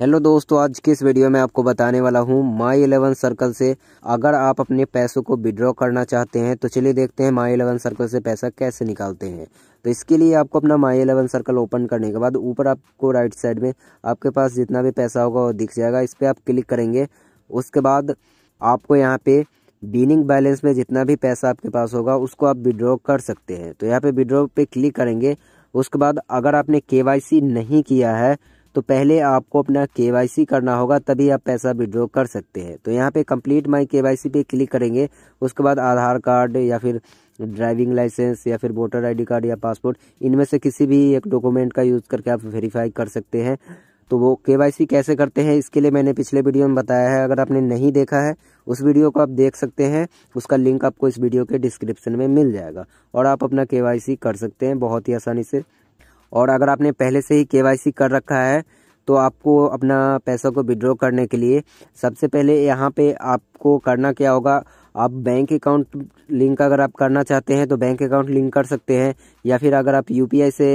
hello दोस्तों आज के इस वीडियो में आपको बताने वाला हूँ माई इलेवन सर्कल से अगर आप अपने पैसों को विड्रॉ करना चाहते हैं तो चलिए देखते हैं माई इलेवन सर्कल से पैसा कैसे निकालते हैं तो इसके लिए आपको अपना माई इलेवन सर्कल ओपन करने के बाद ऊपर आपको राइट साइड में आपके पास जितना भी पैसा होगा वो दिख जाएगा इस पर आप क्लिक करेंगे उसके बाद आपको यहाँ पर बीनिंग बैलेंस में जितना भी पैसा आपके पास होगा उसको आप विड्रॉ कर सकते हैं तो यहाँ पर विड्रॉ पर क्लिक करेंगे उसके बाद अगर आपने के नहीं किया है तो पहले आपको अपना के करना होगा तभी आप पैसा विड्रॉ कर सकते हैं तो यहाँ पे कंप्लीट माई के पे क्लिक करेंगे उसके बाद आधार कार्ड या फिर ड्राइविंग लाइसेंस या फिर वोटर आई कार्ड या पासपोर्ट इनमें से किसी भी एक डॉक्यूमेंट का यूज़ करके आप वेरीफाई कर सकते हैं तो वो के कैसे करते हैं इसके लिए मैंने पिछले वीडियो में बताया है अगर आपने नहीं देखा है उस वीडियो को आप देख सकते हैं उसका लिंक आपको इस वीडियो के डिस्क्रिप्शन में मिल जाएगा और आप अपना के कर सकते हैं बहुत ही आसानी से और अगर आपने पहले से ही के कर रखा है तो आपको अपना पैसा को विड्रॉ करने के लिए सबसे पहले यहाँ पे आपको करना क्या होगा आप बैंक अकाउंट लिंक अगर आप करना चाहते हैं तो बैंक अकाउंट लिंक कर सकते हैं या फिर अगर आप यूपीआई से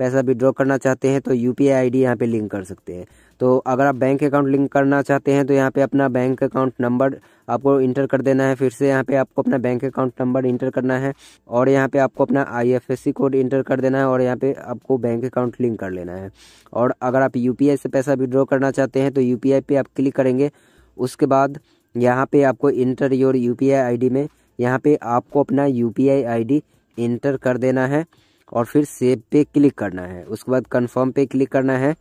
पैसा विड्रॉ करना चाहते हैं तो U P I I D यहाँ पर लिंक कर सकते हैं तो अगर आप बैंक अकाउंट लिंक करना चाहते हैं तो यहाँ पे अपना बैंक अकाउंट नंबर आपको इंटर कर देना है फिर से यहाँ पे आपको अपना बैंक अकाउंट नंबर इंटर करना है और यहाँ पे आपको अपना आईएफएससी कोड इंटर कर देना है और यहाँ पे आपको बैंक अकाउंट लिंक कर लेना है और अगर आप यूपीआई से पैसा विड्रॉ करना चाहते हैं तो यूपीआई पे आप क्लिक करेंगे उसके बाद यहाँ पर आपको इंटर योर यूपीआई आईडी में यहाँ पर आपको अपना यूपीआई आईडी इंटर कर देना है और फिर सेव पे क्लिक करना है उसके बाद कन्फर्म पे क्लिक करना है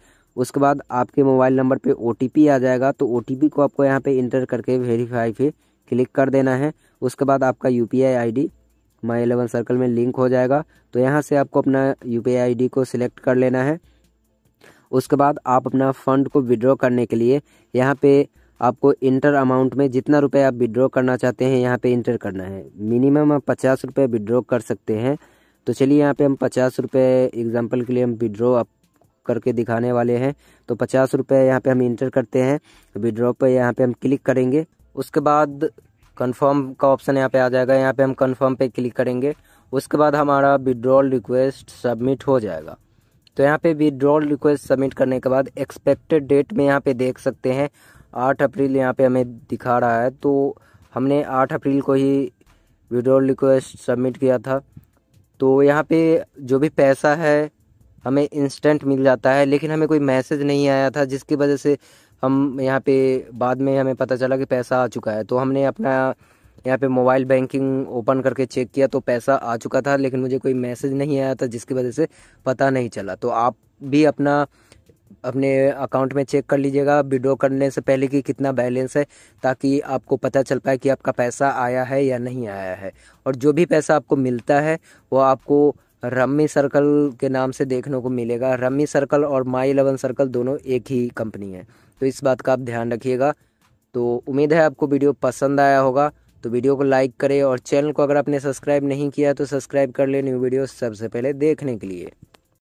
उसके बाद आपके मोबाइल नंबर पे ओ आ जाएगा तो ओ को आपको यहाँ पे इंटर करके वेरीफाई पे क्लिक कर देना है उसके बाद आपका U P I my eleven circle में लिंक हो जाएगा तो यहाँ से आपको अपना यू पी को सिलेक्ट कर लेना है उसके बाद आप अपना फंड को विड्रॉ करने के लिए यहाँ पे आपको इंटर अमाउंट में जितना रुपए आप विड्रॉ करना चाहते हैं यहाँ पे इंटर करना है मिनिमम आप पचास रुपये विड्रॉ कर सकते हैं तो चलिए यहाँ पे हम पचास रुपये एग्ज़ाम्पल के लिए हम विड्रॉ आप करके दिखाने वाले हैं तो पचास रुपये यहाँ पर हम इंटर करते हैं विड्रॉ पर यहाँ पर हम क्लिक करेंगे उसके बाद कन्फर्म का ऑप्शन यहाँ पर आ जाएगा यहाँ पर हम कन्फर्म पे क्लिक करेंगे उसके बाद हमारा विड्रॉल रिक्वेस्ट सबमिट हो जाएगा तो यहाँ पे विड्रॉल रिक्वेस्ट सबमिट करने के बाद एक्सपेक्टेड डेट में यहाँ पे देख सकते हैं आठ अप्रैल यहाँ पे हमें दिखा रहा है तो हमने आठ अप्रैल को ही विड्रॉल रिक्वेस्ट सबमिट किया था तो यहाँ पे जो भी पैसा है हमें इंस्टेंट मिल जाता है लेकिन हमें कोई मैसेज नहीं आया था जिसकी वजह से हम यहाँ पे बाद में हमें पता चला कि पैसा आ चुका है तो हमने अपना यहाँ पे मोबाइल बैंकिंग ओपन करके चेक किया तो पैसा आ चुका था लेकिन मुझे कोई मैसेज नहीं आया था जिसकी वजह से पता नहीं चला तो आप भी अपना अपने अकाउंट में चेक कर लीजिएगा विड्रो करने से पहले कि कितना बैलेंस है ताकि आपको पता चल पाए कि आपका पैसा आया है या नहीं आया है और जो भी पैसा आपको मिलता है वो आपको रम्मी सर्कल के नाम से देखने को मिलेगा रम्मी सर्कल और माई इलेवन सर्कल दोनों एक ही कंपनी है तो इस बात का आप ध्यान रखिएगा तो उम्मीद है आपको वीडियो पसंद आया होगा तो वीडियो को लाइक करें और चैनल को अगर आपने सब्सक्राइब नहीं किया तो सब्सक्राइब कर लें न्यू वीडियो सबसे पहले देखने के लिए